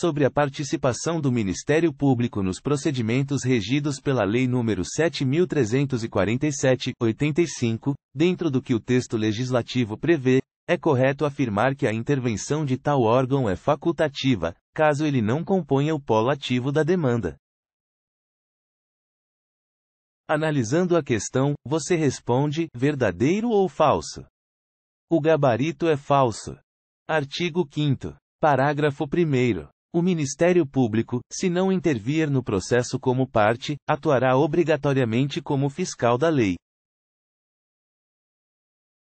sobre a participação do Ministério Público nos procedimentos regidos pela Lei nº 7.347-85, dentro do que o texto legislativo prevê, é correto afirmar que a intervenção de tal órgão é facultativa, caso ele não componha o polo ativo da demanda. Analisando a questão, você responde: verdadeiro ou falso? O gabarito é falso. Artigo 5. Parágrafo 1. O Ministério Público, se não intervir no processo como parte, atuará obrigatoriamente como fiscal da lei.